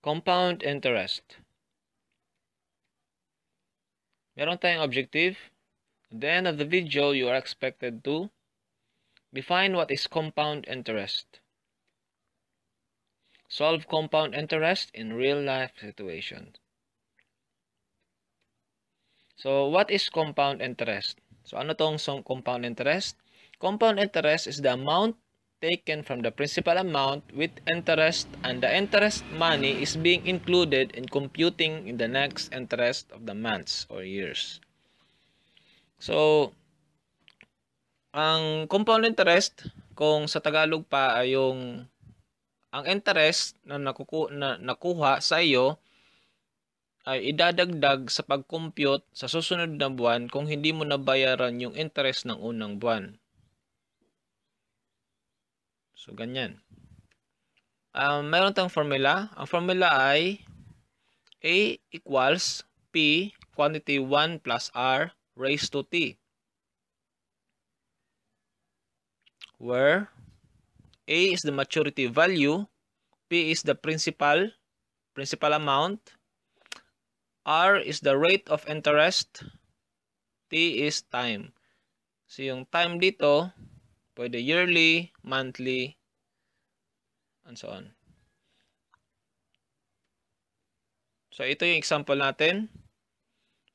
Compound interest. Meron tayong objective. At the end of the video, you are expected to define what is compound interest. Solve compound interest in real-life situations. So, what is compound interest? So, ano tong compound interest? Compound interest is the amount taken from the principal amount with interest and the interest money is being included in computing in the next interest of the months or years. So, ang compound interest, kung sa Tagalog pa ay yung ang interest na, nakuku, na nakuha sa iyo ay idadagdag sa pag-compute sa susunod na buwan kung hindi mo nabayaran yung interest ng unang buwan. So, ganyan. Um, meron tayong formula. Ang formula ay A equals P quantity 1 plus R raised to T. Where A is the maturity value, P is the principal, principal amount, R is the rate of interest, T is time. So, yung time dito, pwede yearly, monthly, and so on. So ito yung example natin.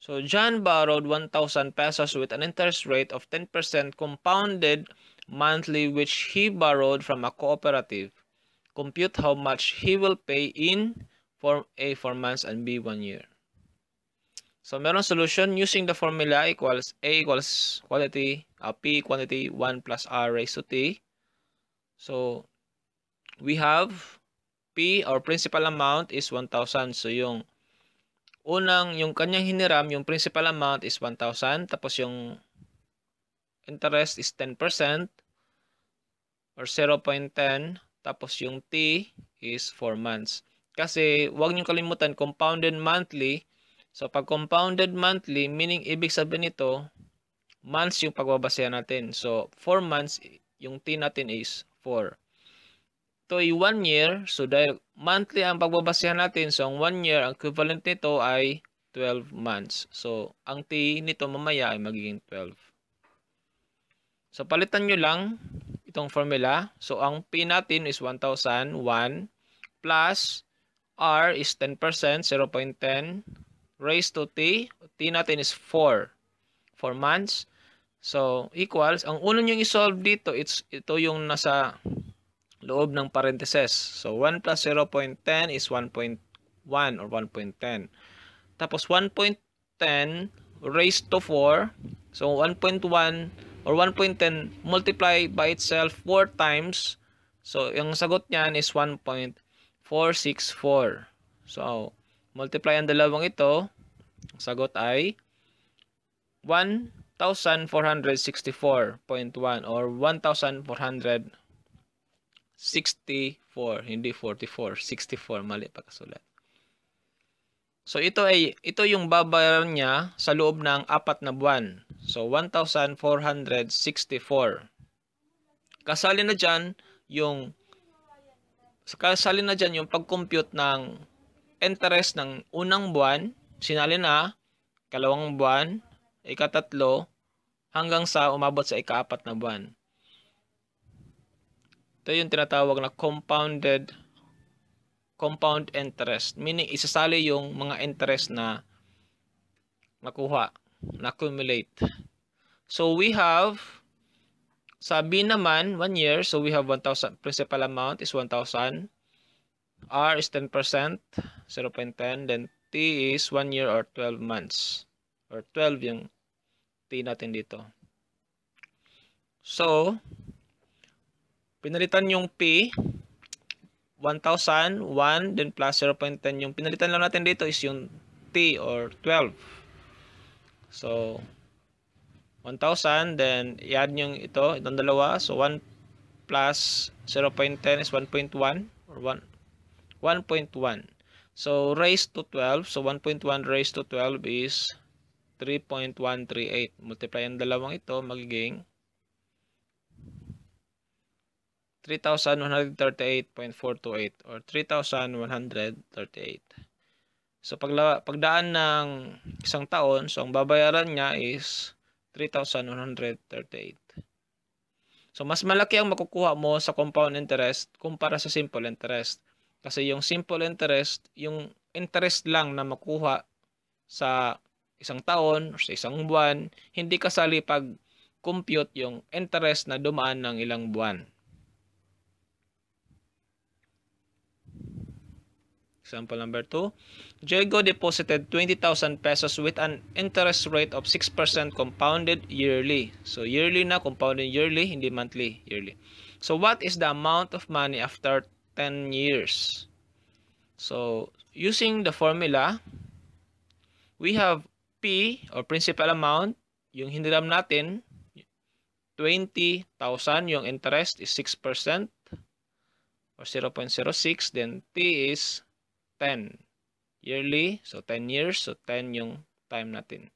So John borrowed 1,000 pesos with an interest rate of 10% compounded monthly which he borrowed from a cooperative. Compute how much he will pay in form A for months and B one year. So merong solution using the formula equals A equals quantity uh, P quantity 1 plus R raised to T. So we have P or principal amount is 1,000. So, yung unang, yung kanyang hiniram, yung principal amount is 1,000. Tapos, yung interest is 10% or 0.10. Tapos, yung T is 4 months. Kasi, huwag niyong kalimutan, compounded monthly. So, pag compounded monthly, meaning ibig sabihin nito, months yung pagbabasya natin. So, 4 months, yung T natin is 4 ito ay 1 year. So, dahil monthly ang pagbabasehan natin, so ang 1 year, ang equivalent nito ay 12 months. So, ang T nito mamaya ay magiging 12. So, palitan nyo lang itong formula. So, ang P natin is 1,001 plus R is 10%, 0.10 raised to T. T natin is 4. 4 months. So, equals. Ang una nyo i-solve dito, it's, ito yung nasa loob ng parentheses. So, 1 plus 0.10 is 1.1 or 1.10. Tapos, 1.10 raised to 4. So, 1.1 or 1.10 multiply by itself 4 times. So, yung sagot niyan is 1.464. So, multiply ang dalawang ito. sagot ay 1,464.1 or 1,400 64, hindi 44, 64 mali pagkasulat. So ito ay ito yung babayaran niya sa loob ng apat na buwan. So 1464. Kasali na diyan yung kasali na diyan yung pagcompute ng interest ng unang buwan, sinali na kalawang buwan, ikatatlo hanggang sa umabot sa ikaapat na buwan. Ito yung tinatawag na compounded compound interest. Meaning, isasali yung mga interest na nakuha, na-accumulate. So, we have, sabi naman, 1 year, so we have 1,000, principal amount is 1,000. R is 10%, 0.10. Then, T is 1 year or 12 months. Or 12 yung T natin dito. So, Pinalitan yung P, 1,000, 1, then plus 0.10. Yung pinalitan lang natin dito is yung T or 12. So, 1,000, then i-add yung ito, itong dalawa. So, 1 plus 0.10 is 1.1 or 1.1. So, raised to 12. So, 1.1 raised to 12 is 3.138. Multiply ang dalawang ito, magiging 3.138. 3,138.428 or 3,138. So pagla pagdaan ng isang taon, so ang babayaran niya is 3,138. So mas malaki ang makukuha mo sa compound interest kumpara sa simple interest. Kasi yung simple interest, yung interest lang na makuha sa isang taon or sa isang buwan, hindi kasali pag compute yung interest na dumaan ng ilang buwan. Example number 2, Diego deposited 20,000 pesos with an interest rate of 6% compounded yearly. So yearly na, compounded yearly, hindi monthly, yearly. So what is the amount of money after 10 years? So using the formula, we have P or principal amount, yung hiniram natin, 20,000, yung interest is 6% or 0.06, then T is 10. Yearly, so 10 years, so 10 yung time natin.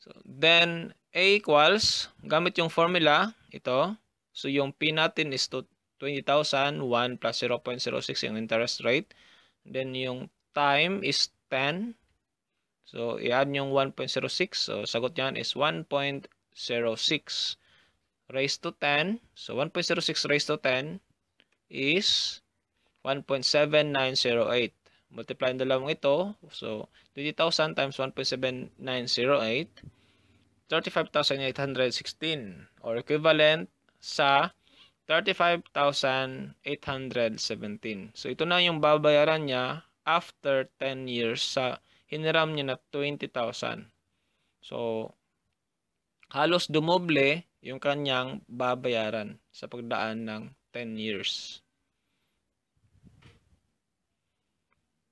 So, then, A equals, gamit yung formula, ito. So, yung P natin is 20,000, 1 plus 0.06 yung interest rate. Then, yung time is 10. So, i-add yung 1.06. So, sagot yan is 1.06 raised to 10. So, 1.06 raised to 10 is 1.7908. Multiply ang dalawang ito. So, 20,000 times 1.7908, 35,816 or equivalent sa 35,817. So, ito na yung babayaran niya after 10 years sa hiniram niya na 20,000. So, halos dumoble yung kanyang babayaran sa pagdaan ng 10 years.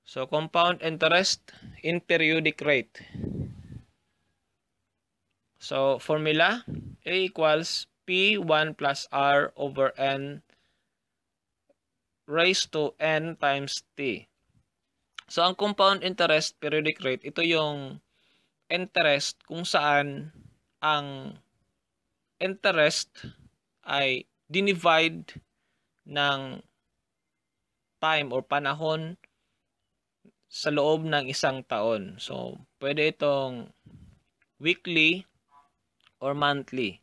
So, compound interest in periodic rate. So, formula, A equals P1 plus R over N raised to N times T. So, ang compound interest periodic rate, ito yung interest kung saan ang interest ay dinivide ng time or panahon sa loob ng isang taon. So, pwede itong weekly or monthly.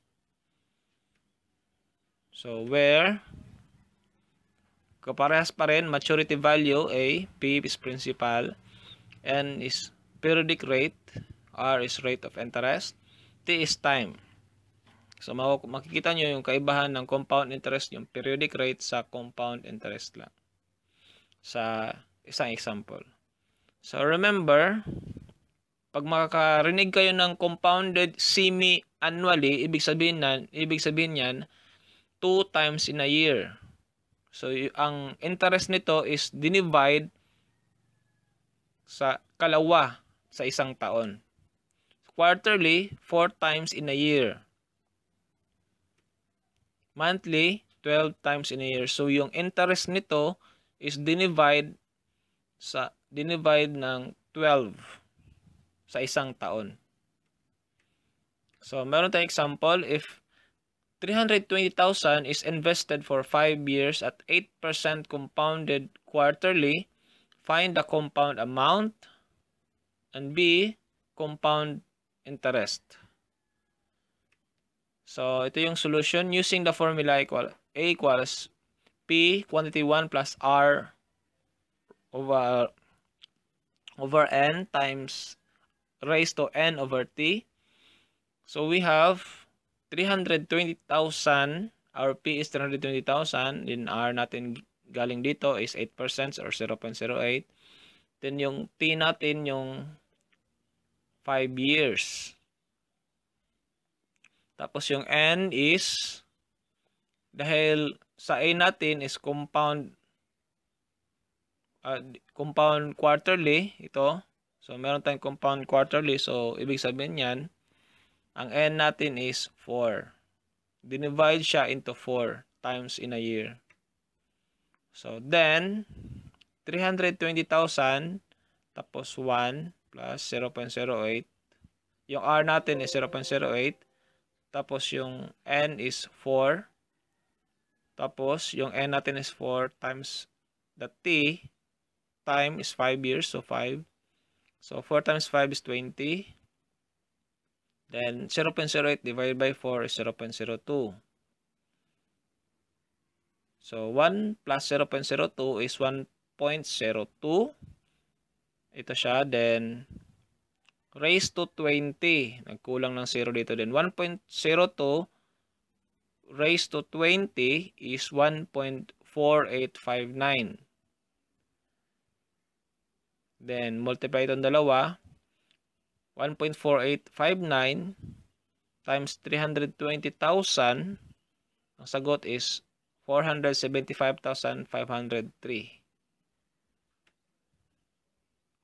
So, where kaparehas pa rin maturity value A, P is principal, N is periodic rate, R is rate of interest, T is time. So, makikita nyo yung kaibahan ng compound interest, yung periodic rate sa compound interest lang. Sa isang example. So remember, pag makakarinig kayo ng compounded semi-annually, ibig sabihin nan, ibig sabihin niyan 2 times in a year. So ang interest nito is dinivide sa kalawa sa isang taon. Quarterly, 4 times in a year. Monthly, 12 times in a year. So yung interest nito is dinivide sa dinivide ng 12 sa isang taon. So, meron tayong example, if 320,000 is invested for 5 years at 8% compounded quarterly, find the compound amount, and B, compound interest. So, ito yung solution using the formula equal A equals P quantity 1 plus R over over n times raised to n over t. So we have 320,000. Our P is 320,000. Then R natin galing dito is 8% or 0.08. Then yung T natin yung 5 years. Tapos yung N is dahil sa A natin is compound uh, compound quarterly ito. So meron tayong compound quarterly. So ibig sabihin niyan ang n natin is 4. Dinivide siya into 4 times in a year. So then 320,000 tapos 1 plus 0.08 yung R natin is 0.08 tapos yung N is 4 tapos yung N natin is 4 times the T time is 5 years, so 5. So 4 times 5 is 20. Then 0.08 divided by 4 is 0.02. So 1 plus 0.02 is 1.02. Ito siya. Then raised to 20. Nagkulang ng 0 dito din. 1.02 raised to 20 is 1.4859. Then, multiply itong dalawa. 1.4859 times 320,000. Ang sagot is 475,503.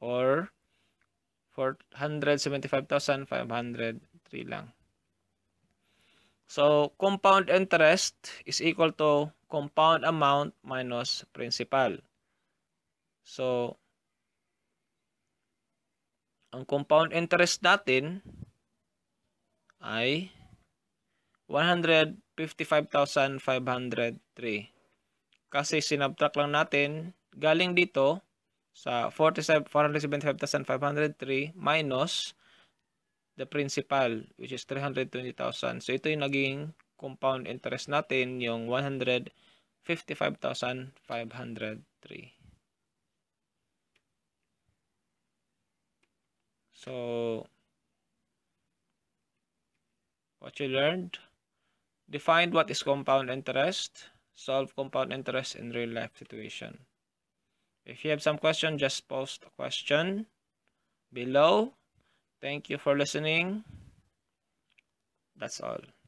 Or 475,503 lang. So, compound interest is equal to compound amount minus principal. So, ang compound interest natin ay 155,503. Kasi sinubtract lang natin galing dito sa 475,503 minus the principal which is 320,000. So ito yung naging compound interest natin yung 155,503. So what you learned, define what is compound interest, solve compound interest in real life situation. If you have some question, just post a question below. Thank you for listening. That's all.